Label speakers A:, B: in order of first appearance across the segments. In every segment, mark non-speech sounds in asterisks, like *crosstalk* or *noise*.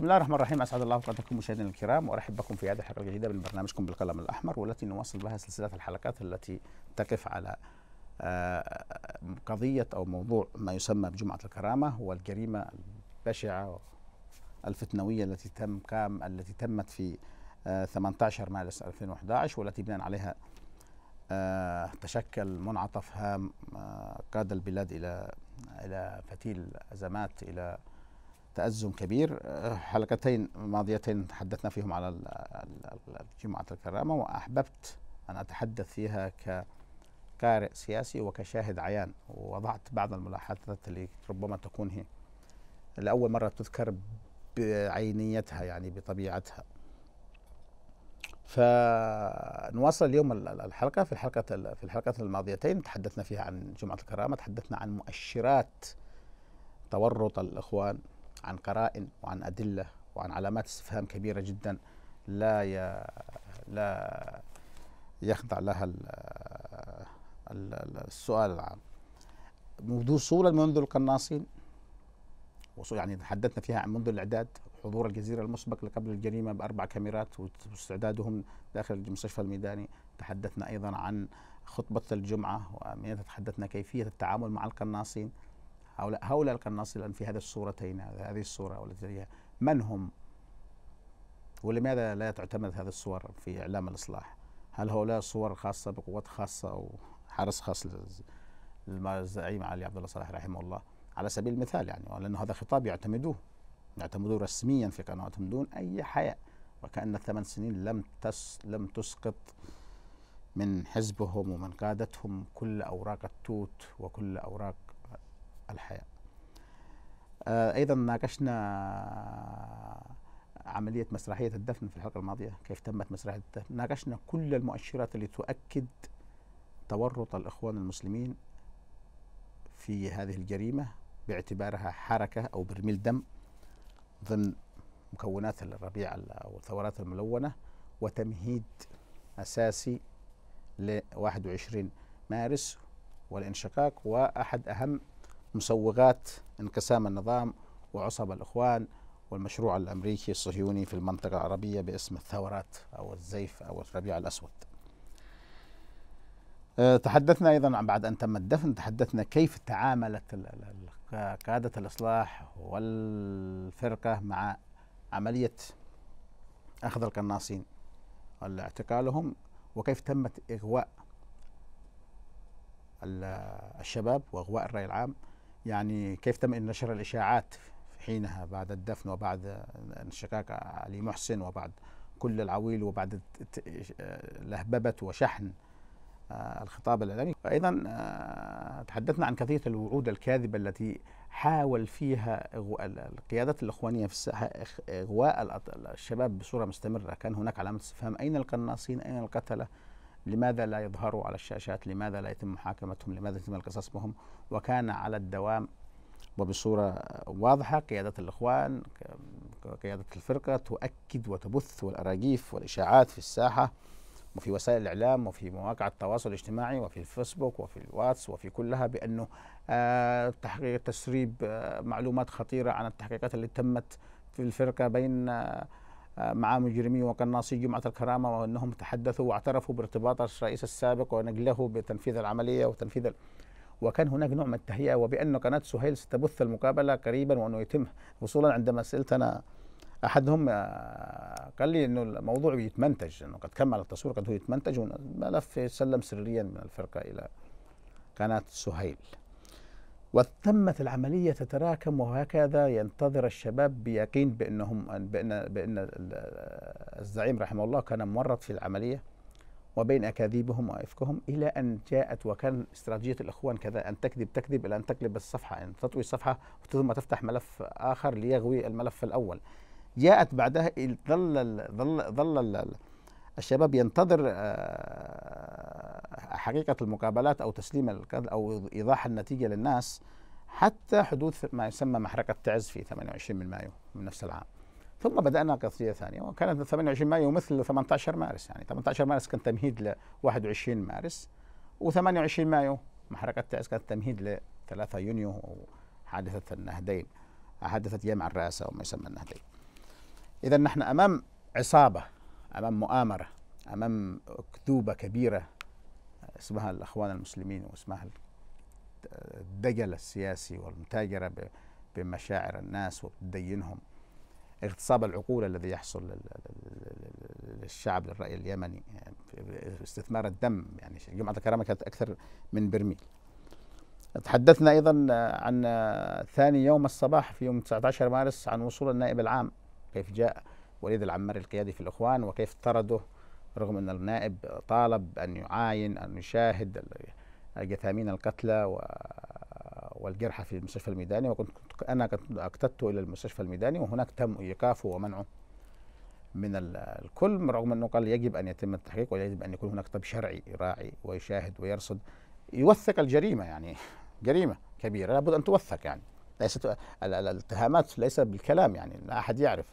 A: بسم الله الرحمن الرحيم اسعد الله اوقاتكم مشاهدينا الكرام وارحب بكم في هذه الحلقه الجديده من برنامجكم بالقلم الاحمر والتي نواصل بها سلسله الحلقات التي تقف على آه، قضيه او موضوع ما يسمى بجمعه الكرامه والجريمه البشعه الفتنويه التي تم كام التي تمت في 18 آه، مارس 2011 والتي بناء عليها آه، تشكل منعطف هام قاد البلاد الى الى فتيل ازمات الى تأزم كبير آه، حلقتين ماضيتين تحدثنا فيهم على الجمعة الكرامة وأحببت أن أتحدث فيها كقارئ سياسي وكشاهد عيان ووضعت بعض الملاحظات اللي ربما تكون هي لأول مرة تذكر بعينيتها يعني بطبيعتها فنواصل اليوم الحلقة في الحلقة في الحلقة الماضيتين تحدثنا فيها عن جمعة الكرامة تحدثنا عن مؤشرات تورط الإخوان عن قرائن وعن أدلة وعن علامات استفهام كبيرة جدا لا ي... لا يخضع لها ال... السؤال العام وصولا منذ القناصين وصول يعني تحدثنا فيها عن منذ الإعداد حضور الجزيرة المسبق قبل الجريمة بأربع كاميرات واستعدادهم داخل المستشفى الميداني تحدثنا أيضا عن خطبة الجمعة ومن تحدثنا كيفية التعامل مع القناصين هؤلاء القناصين في هذه الصورتين هذه الصورة والتي من هم ولماذا لا تعتمد هذه الصور في إعلام الإصلاح هل هؤلاء صور خاصة بقوات خاصة أو حرس خاص للزعيم علي عبد الله صالح رحمه الله على سبيل المثال يعني لأن هذا خطاب يعتمدوه يعتمدوه رسميا في قنواتهم دون أي حياء وكأن الثمان سنين لم تس لم تسقط من حزبهم ومن قادتهم كل أوراق التوت وكل أوراق الحياة آه، أيضا ناقشنا عملية مسرحية الدفن في الحلقة الماضية كيف تمت مسرحية الدفن ناقشنا كل المؤشرات اللي تؤكد تورط الإخوان المسلمين في هذه الجريمة باعتبارها حركة أو برميل دم ضمن مكونات الربيع أو الثورات الملونة وتمهيد أساسي ل 21 مارس والانشقاق وأحد أهم مسوغات انقسام النظام وعصب الإخوان والمشروع الأمريكي الصهيوني في المنطقة العربية باسم الثورات أو الزيف أو الربيع الأسود آه، تحدثنا أيضا بعد أن تم الدفن تحدثنا كيف تعاملت قادة الإصلاح والفرقة مع عملية أخذ القناصين اعتقالهم وكيف تمت إغواء الشباب وإغواء الرأي العام يعني كيف تم نشر الإشاعات حينها بعد الدفن وبعد انشقاق علي محسن وبعد كل العويل وبعد لهببة وشحن آه، الخطاب الإعلامي أيضا آه، تحدثنا عن كثير الوعود الكاذبة التي حاول فيها القيادات الإخوانية في الساحة إغواء الشباب بصورة مستمرة كان هناك علامة استفهام أين القناصين أين القتلة لماذا لا يظهروا على الشاشات لماذا لا يتم محاكمتهم لماذا يتم القصص بهم وكان على الدوام وبصورة واضحة قيادة الإخوان قيادة الفرقة تؤكد وتبث والأراجيف والإشاعات في الساحة وفي وسائل الإعلام وفي مواقع التواصل الاجتماعي وفي الفيسبوك وفي الواتس وفي كلها بأنه آه، تحقيق تسريب آه، معلومات خطيرة عن التحقيقات التي تمت في الفرقة بين آه، مع مجرمي وقناصي جمعة الكرامة وأنهم تحدثوا واعترفوا بارتباط الرئيس السابق ونجله بتنفيذ العملية وتنفيذ ال... وكان هناك نوع من التهيئة وبأن قناة سهيل ستبث المقابلة قريبا وأنه يتم وصولا عندما سألت أنا أحدهم آه، قال لي أنه الموضوع يتمنتج أنه قد كمل التصوير قد هو يتمنتج الملف سلم سريا من الفرقة إلى قناة سهيل وتمت العملية تتراكم وهكذا ينتظر الشباب بيقين بأنهم بأن, بأن الزعيم رحمه الله كان مورط في العملية وبين أكاذيبهم وإفكهم إلى أن جاءت وكان استراتيجية الإخوان كذا أن تكذب تكذب إلى أن تقلب الصفحة أن تطوي الصفحة ثم تفتح ملف آخر ليغوي الملف الأول جاءت بعدها ظل ظل ظل الشباب ينتظر آه، حقيقه المقابلات او تسليم او ايضاح النتيجه للناس حتى حدوث ما يسمى محرقه تعز في 28 من مايو من نفس العام. ثم بدانا قضيه ثانيه وكانت 28 مايو مثل 18 مارس يعني 18 مارس كان تمهيد ل 21 مارس و28 مايو محرقه تعز كانت تمهيد ل 3 يونيو وحادثة النهدين حادثه جامع الرئاسه وما يسمى النهدين. اذا نحن امام عصابه امام مؤامره امام اكذوبه كبيره اسمها الاخوان المسلمين واسمها الدجل السياسي والمتاجره بمشاعر الناس وبتدينهم اغتصاب العقول الذي يحصل للشعب للراي اليمني يعني استثمار الدم يعني جمعه الكرامه كانت اكثر من برميل تحدثنا ايضا عن ثاني يوم الصباح في يوم 19 مارس عن وصول النائب العام كيف جاء وليد العماري القيادي في الاخوان وكيف طرده رغم أن النائب طالب أن يعاين أن يشاهد جثامين القتلى و والجرحى في المستشفى الميداني وكنت أنا اقتدت إلى المستشفى الميداني وهناك تم إيقافه ومنعه من الكل رغم أنه قال يجب أن يتم التحقيق ويجب أن يكون هناك طب شرعي يراعي ويشاهد ويرصد يوثق الجريمة يعني جريمة كبيرة لابد أن توثق يعني ليست الاتهامات ليس بالكلام يعني لا أحد يعرف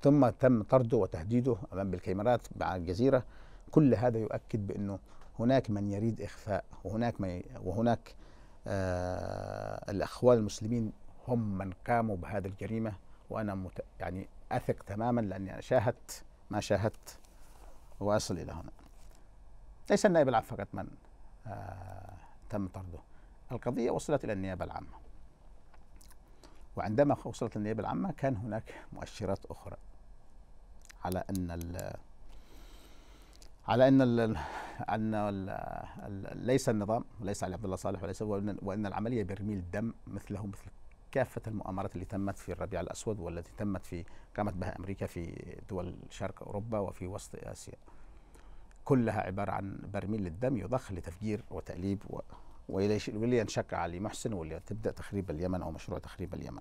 A: ثم تم طرده وتهديده أمام بالكاميرات مع الجزيرة كل هذا يؤكد بأنه هناك من يريد إخفاء وهناك من وهناك آه الأخوان المسلمين هم من قاموا بهذه الجريمة وأنا مت يعني أثق تماما لأني شاهدت ما شاهدت وأصل إلى هنا ليس النائب العام فقط من آه تم طرده القضية وصلت إلى النيابة العامة وعندما وصلت للنيابة العامة كان هناك مؤشرات أخرى على أن على ان الـ ان الـ ليس النظام ليس علي عبد الله صالح وليس وان العمليه برميل دم مثله مثل كافه المؤامرات التي تمت في الربيع الاسود والتي تمت في قامت بها امريكا في دول شرق اوروبا وفي وسط اسيا كلها عباره عن برميل للدم يضخ لتفجير وتاليب واللي ينشق علي محسن واللي تبدا تخريب اليمن او مشروع تخريب اليمن.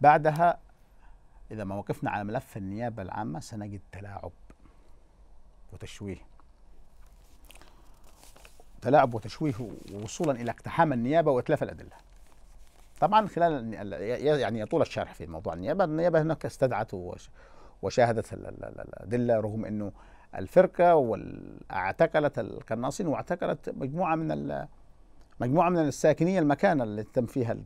A: بعدها اذا ما وقفنا على ملف النيابه العامه سنجد تلاعب وتشويه. تلاعب وتشويه وصولا الى اقتحام النيابه واتلاف الادله. طبعا خلال يعني يطول الشرح في موضوع النيابه، النيابه هناك استدعت وشاهدت الادله رغم انه الفرقه واعتقلت القناصين واعتقلت مجموعه من مجموعه من الساكنين المكان التي تم فيها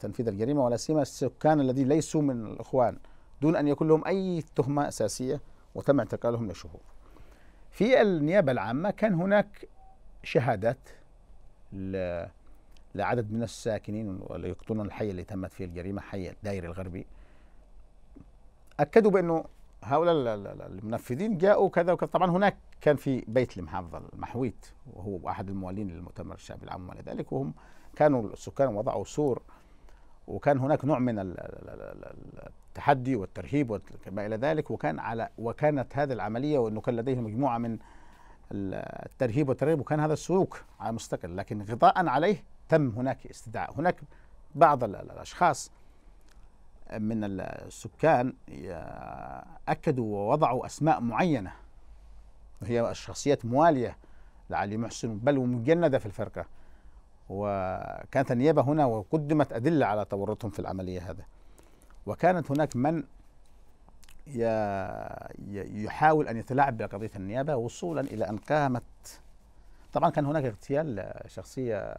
A: تنفيذ الجريمه ولا سيما السكان الذين ليسوا من الاخوان دون ان يكون لهم اي تهمه اساسيه وتم اعتقالهم لشهور. في النيابه العامه كان هناك شهادات لعدد من الساكنين اللي الحي اللي تمت فيه الجريمه حي الدائري الغربي اكدوا بانه هؤلاء المنفذين جاءوا كذا وكذا طبعا هناك كان في بيت لمحافظ المحويت وهو احد الموالين للمؤتمر الشعبي العام وما ذلك وهم كانوا السكان وضعوا سور وكان هناك نوع من التحدي والترهيب وما الى ذلك وكان على وكانت هذه العمليه وانه كان لديه مجموعه من الترهيب والترهيب وكان هذا السلوك على مستقل لكن غطاء عليه تم هناك استدعاء هناك بعض الاشخاص من السكان أكدوا ووضعوا أسماء معينة وهي الشخصيات موالية لعلي محسن بل ومجندة في الفرقة وكانت النيابة هنا وقدمت أدلة على تورطهم في العملية هذا وكانت هناك من يحاول أن يتلاعب بقضية النيابة وصولا إلى أن قامت طبعا كان هناك اغتيال شخصية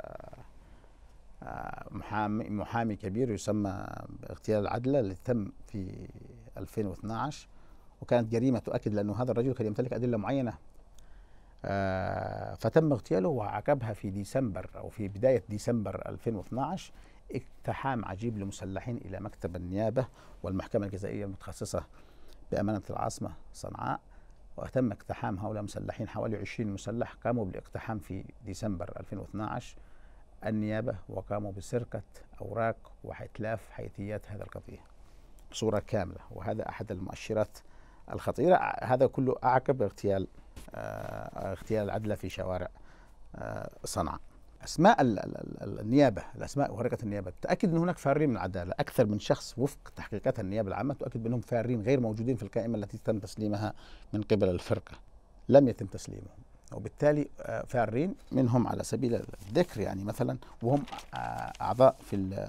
A: محامي, محامي كبير يسمى اغتيال العدلة اللي تم في 2012 وكانت جريمة تؤكد لأنه هذا الرجل كان يمتلك أدلة معينة آه فتم اغتياله وعقبها في ديسمبر أو في بداية ديسمبر 2012 اقتحام عجيب لمسلحين إلى مكتب النيابة والمحكمة الجزائية المتخصصة بأمانة العاصمة صنعاء وتم اقتحام هؤلاء المسلحين حوالي 20 مسلح قاموا بالاقتحام في ديسمبر 2012 النيابة وقاموا بسرقة أوراق وإتلاف حيثيات هذا القضية صورة كاملة وهذا أحد المؤشرات الخطيرة هذا كله أعقب اغتيال آه، اغتيال العدلة في شوارع آه، صنعاء أسماء النيابة الأسماء ورقة النيابة تأكد أن هناك فارين من العدالة أكثر من شخص وفق تحقيقات النيابة العامة تؤكد بأنهم فارين غير موجودين في القائمة التي تم تسليمها من قبل الفرقة لم يتم تسليمهم وبالتالي آه، فارين منهم على سبيل الذكر يعني مثلا وهم آه، اعضاء في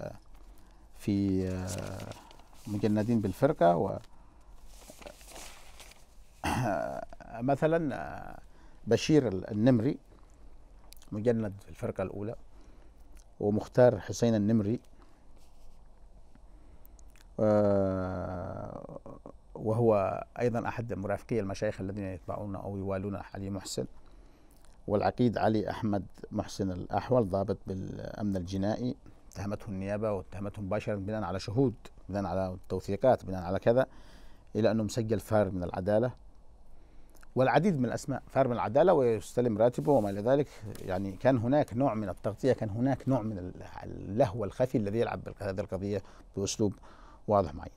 A: في آه، مجندين بالفرقه و مثلا بشير النمري مجند في الفرقه الاولى ومختار حسين النمري وهو ايضا احد مرافقي المشايخ الذين يتبعون او يوالون علي محسن والعقيد علي أحمد محسن الأحول ضابط بالأمن الجنائي اتهمته النيابة واتهمته مباشرة بناء على شهود بناء على توثيقات بناء على كذا إلى أنه مسجل فار من العدالة والعديد من الأسماء فار من العدالة ويستلم راتبه وما إلى ذلك يعني كان هناك نوع من التغطية كان هناك نوع من اللهو الخفي الذي يلعب بهذه القضية بأسلوب واضح معين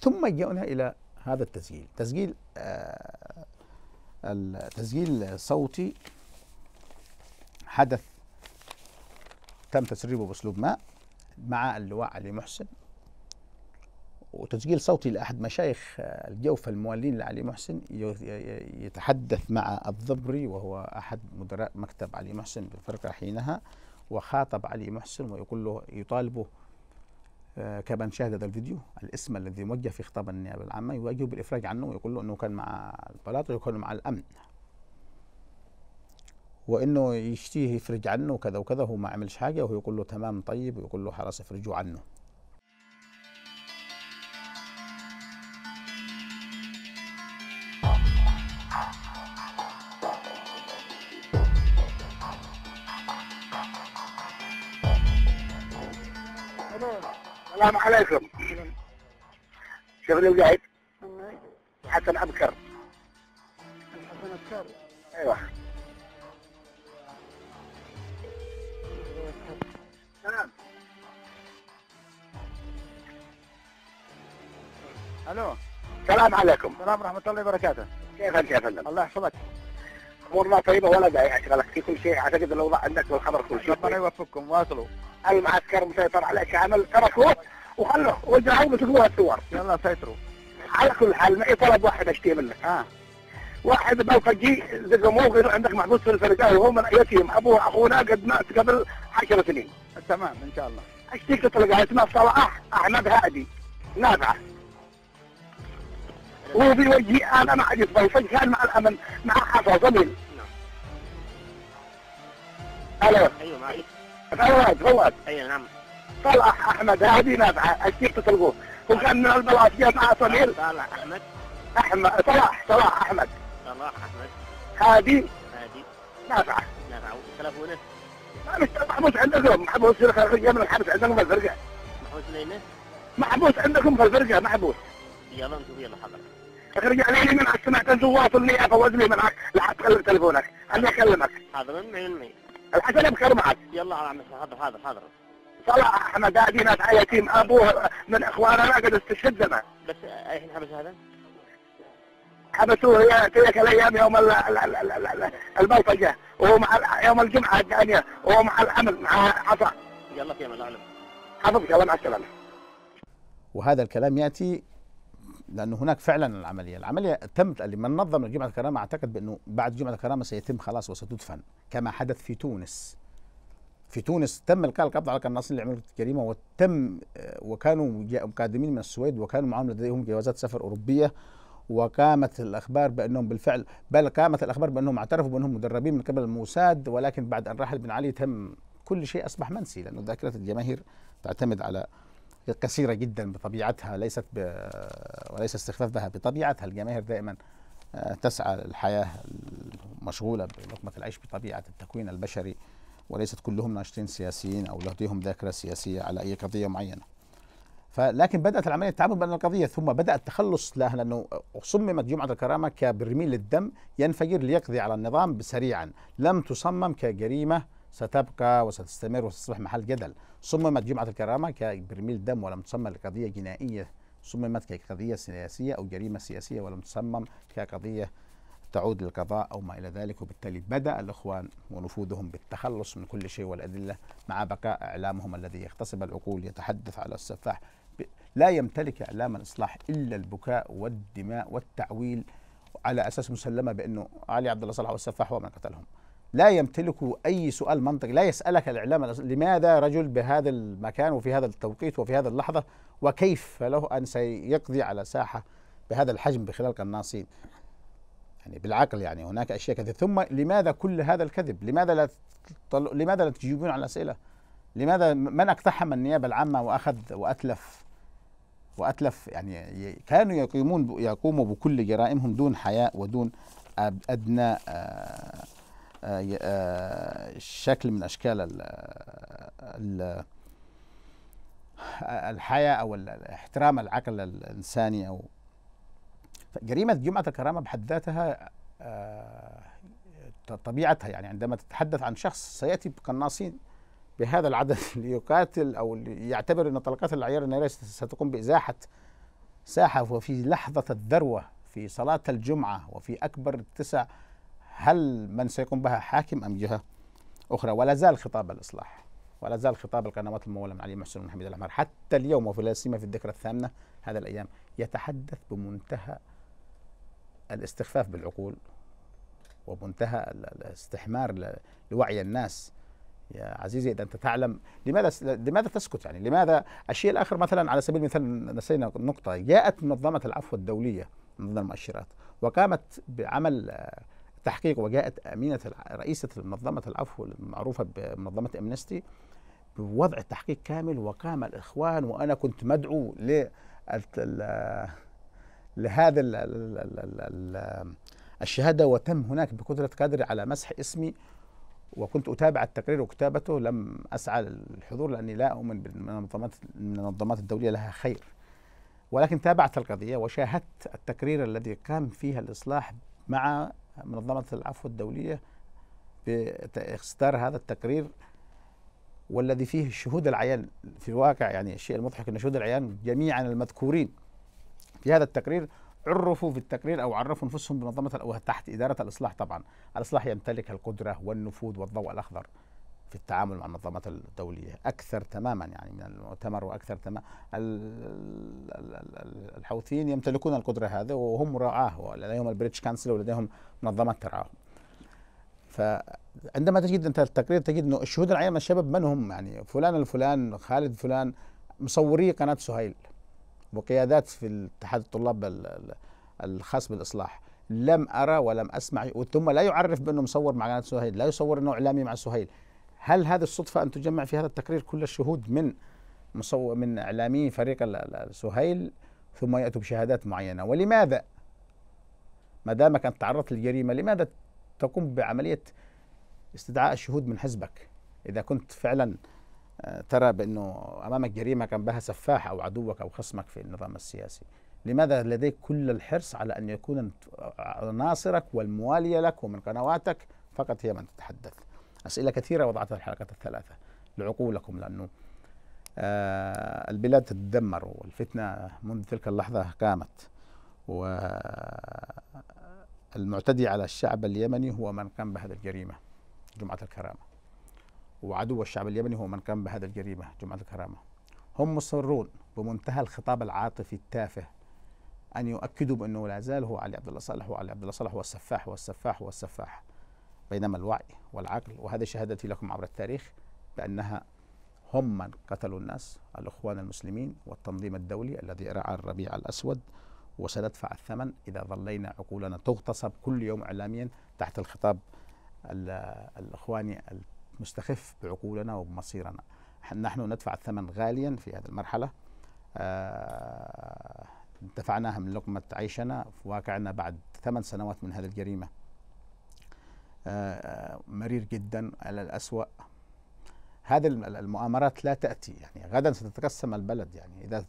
A: ثم جاءنا إلى هذا التسجيل تسجيل آه التسجيل صوتي حدث تم تسريبه باسلوب ما مع اللواء علي محسن وتسجيل صوتي لاحد مشايخ الجوفه الموالين لعلي محسن يتحدث مع الضبري وهو احد مدراء مكتب علي محسن بالفرقه حينها وخاطب علي محسن ويقول له يطالبه آه، كما شاهد هذا الفيديو الاسم الذي موجه في خطاب النيابه العامه يواجهه بالافراج عنه ويقول له انه كان مع البلاط ويكون مع الامن وانه يشتيه يفرج عنه وكذا وكذا هو ما عملش حاجه وهو يقول له تمام طيب ويقول له خلاص افرجوا عنه
B: السلام عليكم شغلي وقاعد حسن ابكر الحسن ابكر ايوه نعم الو السلام عليكم السلام ورحمه الله وبركاته كيف انت يا فندم؟ الله يحفظك امورنا طيبه ولا داعي اشغلك في كل شيء اعتقد الاوضاع عندك والخبر كل شيء الله يوفقكم واصلوا المعسكر مسيطر عليك كامل تركوه وخلوه وزعوا وسقوها الثوار يلا سيطروا على كل حال معي طلب واحد اشتهي منك اه واحد بلطجي زقموه غير عندك محبوس في الفرجاه وهو من ايتهم ابوه اخونا قد مات قبل 10 سنين تمام ان شاء الله الشيخ تطلق على اسمها صلاح احمد هادي نابعه وفي وجهي انا ما مع الاسبوع كان مع الامن مع حفا ضمين نعم. الو ايوه معي فواز فواز ايوه نعم صلاح احمد هادي نابعه الشيخ تطلقوه هو كان من البلاطيات مع صغير صلاح احمد احمد صلاح صلاح احمد صلاح احمد هادي هادي نافعه نافعه تلفونه محبوس عندكم محبوس في الخارجية من الحبس عندكم في الفرقة محبوس عندكم في الفرقة محبوس يلا انتم يلا حضرتك اخرج علي من سمعت انت واصل لي فوز لي معك لا تكلم تليفونك خليني اكلمك حاضر من معي الحسن ابكر معك يلا على عمك حاضر حاضر حاضر صلاح احمد هذه ناس يتيم ابوه من اخواننا قد استشهد بس ايش الحبس هذا؟ حبسوه تلك الايام يوم البلطجه وهو مع يوم الجمعه الثانيه وهو مع الحمل مع عصا يلا في امان الله حفظك الله مع السلامه
A: وهذا الكلام ياتي لانه هناك فعلا العمليه، العمليه تمت لمن نظم جمعه الكرامه اعتقد بانه بعد جمعه الكرامه سيتم خلاص وستدفن كما حدث في تونس. في تونس تم القاء القبض على قناصين اللي عملوا الجريمه وتم آه، وكانوا قادمين من السويد وكانوا معهم لديهم جوازات سفر اوروبيه وقامت الاخبار بانهم بالفعل بل قامت الاخبار بانهم اعترفوا بانهم مدربين من قبل الموساد ولكن بعد ان رحل بن علي تم كل شيء اصبح منسي لانه ذاكره الجماهير تعتمد على قصيره جدا بطبيعتها ليست ب... وليس استخفافها بطبيعتها الجماهير دائما آه، تسعى الحياه مشغوله بلقمه العيش بطبيعه التكوين البشري وليست كلهم ناشطين سياسيين او لديهم ذاكره سياسيه على اي قضيه معينه فلكن بدات العمليه التعامل بين القضيه ثم بدا التخلص لها لانه صممت جمعه الكرامه كبرميل للدم ينفجر ليقضي على النظام سريعا، لم تصمم كجريمه ستبقى وستستمر وستصبح محل جدل، صممت جمعه الكرامه كبرميل دم ولم تصمم لقضيه جنائيه، صممت كقضيه سياسيه او جريمه سياسيه ولم تصمم كقضيه تعود للقضاء او ما الى ذلك وبالتالي بدا الاخوان ونفوذهم بالتخلص من كل شيء والادله مع بقاء اعلامهم الذي يغتصب العقول يتحدث على السفاح لا يمتلك إعلام الإصلاح إلا البكاء والدماء والتعويل على أساس مسلمة بأنه علي عبد الله صالح والسفاح من قتلهم لا يمتلك أي سؤال منطقي لا يسألك الإعلام لماذا رجل بهذا المكان وفي هذا التوقيت وفي هذا اللحظة وكيف له أن سيقضي على ساحة بهذا الحجم بخلال قناصين يعني بالعقل يعني هناك اشياء كثيره ثم لماذا كل هذا الكذب؟ لماذا لا لماذا لا تجيبون على الاسئله؟ لماذا من اقتحم النيابه العامه واخذ واتلف وأتلف يعني كانوا يقيمون يقوموا بكل جرائمهم دون حياء ودون أدنى آه، آه، آه، شكل من أشكال الحياة أو احترام العقل الإنساني أو جريمة جمعة الكرامة بحد ذاتها طبيعتها يعني عندما تتحدث عن شخص سيأتي بقناصين بهذا العدد *laughs* ليقاتل او يعتبر ان طلقات العيار الناريه ستقوم بازاحه ساحه وفي لحظه الذروه في صلاه الجمعه وفي اكبر تسع هل من سيقوم بها حاكم ام جهه اخرى ولا زال خطاب الاصلاح ولا زال خطاب القنوات المموله من علي محسن بن حميد الاحمر حتى اليوم وفي سيما في الذكرى الثامنه هذا الايام يتحدث بمنتهى الاستخفاف بالعقول ومنتهى الاستحمار لوعي الناس يا عزيزي اذا انت تعلم لماذا لماذا تسكت يعني لماذا الشيء الاخر مثلا على سبيل المثال نسينا نقطه جاءت منظمه العفو الدوليه منظمه المؤشرات وقامت بعمل آه، تحقيق وجاءت امينه رئيسه منظمه العفو المعروفه بمنظمه امنستي بوضع تحقيق كامل وقام الاخوان وانا كنت مدعو ل لهذا الشهاده وتم هناك بقدره قدر على مسح اسمي وكنت أتابع التقرير وكتابته لم أسعى للحضور لأني لا أؤمن بالمنظمات المنظمات الدولية لها خير ولكن تابعت القضية وشاهدت التقرير الذي قام فيها الإصلاح مع منظمة العفو الدولية باصدار هذا التقرير والذي فيه شهود العيان في الواقع يعني الشيء المضحك أن شهود العيان جميعا المذكورين في هذا التقرير عرفوا في التقرير او عرفوا انفسهم بمنظمه وتحت اداره الاصلاح طبعا، الاصلاح يمتلك القدره والنفوذ والضوء الاخضر في التعامل مع المنظمات الدوليه اكثر تماما يعني من المؤتمر واكثر تماما الحوثيين يمتلكون القدره هذا وهم رعاه لديهم البريتش كانسل ولديهم منظمات ترعاهم. فعندما تجد انت التقرير تجد انه الشهود العيان الشباب من هم يعني فلان الفلان خالد فلان مصوري قناه سهيل وقيادات في اتحاد الطلاب الخاص بالاصلاح لم ارى ولم اسمع ثم لا يعرف بانه مصور مع قناه سهيل لا يصور انه اعلامي مع سهيل هل هذه الصدفه ان تجمع في هذا التقرير كل الشهود من مصور من اعلامي فريق سهيل ثم ياتوا بشهادات معينه ولماذا ما دامك انت تعرضت للجريمه لماذا تقوم بعمليه استدعاء الشهود من حزبك اذا كنت فعلا ترى بأنه أمامك جريمة بها سفاح أو عدوك أو خصمك في النظام السياسي لماذا لديك كل الحرص على أن يكون ناصرك والموالية لك ومن قنواتك فقط هي من تتحدث أسئلة كثيرة وضعتها الحلقة الثلاثة لعقولكم لأنه آه البلاد تدمر والفتنة منذ تلك اللحظة قامت والمعتدي على الشعب اليمني هو من قام بهذه الجريمة جمعة الكرامة وعدو الشعب اليمني هو من قام بهذه الجريمة جمعة الكرامة هم مصرون بمنتهى الخطاب العاطفي التافه أن يؤكدوا بأنه لا زال هو علي عبد الله صالح هو علي عبد الله صالح هو السفاح والسفاح والسفاح بينما الوعي والعقل وهذه شهادتي لكم عبر التاريخ بأنها هم من قتلوا الناس الإخوان المسلمين والتنظيم الدولي الذي رعى الربيع الأسود وسندفع الثمن إذا ظلينا عقولنا تغتصب كل يوم إعلاميا تحت الخطاب الإخواني مستخف بعقولنا وبمصيرنا نحن ندفع الثمن غاليا في هذه المرحلة آه، دفعناها من لقمة عيشنا في واقعنا بعد ثمان سنوات من هذه الجريمة آه، آه، مرير جدا على الأسوأ هذه المؤامرات لا تأتي يعني غدا ستتقسم البلد يعني إذا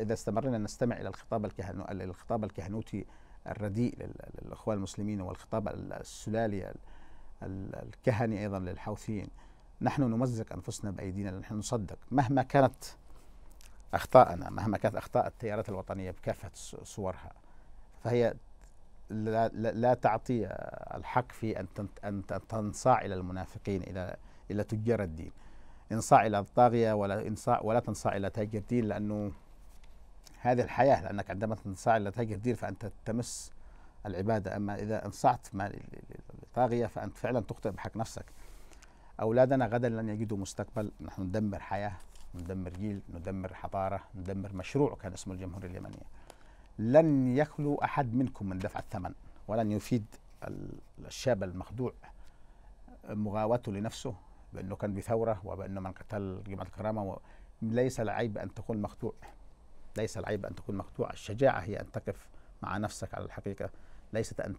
A: إذا استمرنا نستمع إلى الخطاب الكهنو الخطاب الكهنوتي الرديء للإخوان المسلمين والخطاب السلالي الكهني أيضا للحوثيين نحن نمزق أنفسنا بأيدينا نحن نصدق مهما كانت أخطاءنا مهما كانت أخطاء التيارات الوطنية بكافة صورها فهي لا, لا تعطي الحق في أن أن تنصاع إلى المنافقين إلى إلى تجار الدين انصاع إلى الطاغية ولا انصاع ولا تنصاع إلى تاجر دين لأنه هذه الحياة لأنك عندما تنصاع إلى تاجر دين فأنت تمس العبادة أما إذا انصعت ما طاغية فأنت فعلا تخطئ بحق نفسك أولادنا غدا لن يجدوا مستقبل نحن ندمر حياة ندمر جيل ندمر حضارة ندمر مشروع كان اسمه الجمهورية اليمنية لن يخلو أحد منكم من دفع الثمن ولن يفيد الشاب المخدوع مغاوته لنفسه بأنه كان بثورة وبأنه من قتل جماعة الكرامة ليس العيب أن تكون مخدوع ليس العيب أن تكون مخدوع الشجاعة هي أن تقف مع نفسك على الحقيقة ليست أن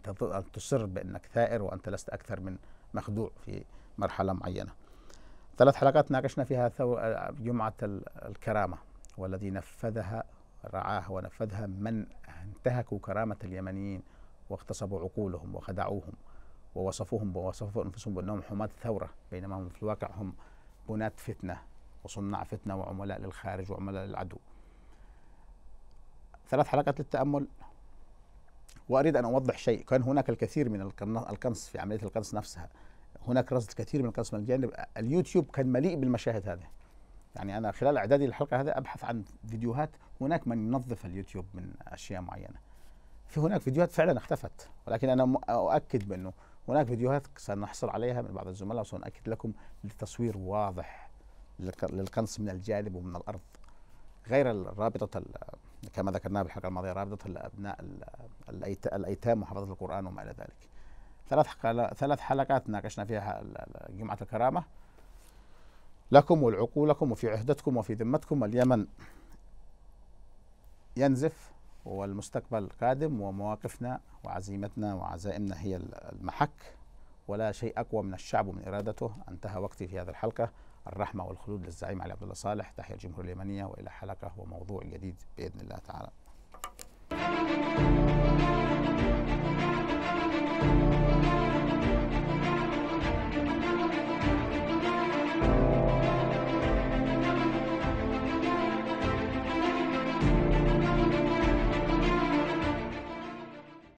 A: تصر بأنك ثائر وأنت لست أكثر من مخدوع في مرحلة معينة ثلاث حلقات ناقشنا فيها جمعة الكرامة والذي نفذها رعاها ونفذها من انتهكوا كرامة اليمنيين واغتصبوا عقولهم وخدعوهم ووصفوهم ووصفوا أنفسهم بأنهم حماة ثورة بينما هم في الواقع هم بناة فتنة وصناع فتنة وعملاء للخارج وعملاء للعدو ثلاث حلقات للتأمل واريد ان اوضح شيء كان هناك الكثير من القنص في عمليه القنص نفسها هناك رصد كثير من القنص من الجانب اليوتيوب كان مليء بالمشاهد هذه يعني انا خلال اعدادي للحلقه هذه ابحث عن فيديوهات هناك من ينظف اليوتيوب من اشياء معينه في هناك فيديوهات فعلا اختفت ولكن انا اؤكد بانه هناك فيديوهات سنحصل عليها من بعض الزملاء وسنؤكد لكم لتصوير واضح للقنص من الجانب ومن الارض غير رابطه كما ذكرناها بالحلقه الماضيه رابطه الابناء الايتام وحفظه القران وما الى ذلك. ثلاث ثلاث حلقات ناقشنا فيها جمعه الكرامه لكم ولعقولكم وفي عهدتكم وفي ذمتكم اليمن ينزف والمستقبل قادم ومواقفنا وعزيمتنا وعزائمنا هي المحك ولا شيء أقوى من الشعب ومن إرادته انتهى وقتي في هذه الحلقة الرحمه والخلود للزعيم علي عبد الله صالح تحيا الجمهوريه اليمنيه والى حلقه وموضوع جديد باذن الله تعالى.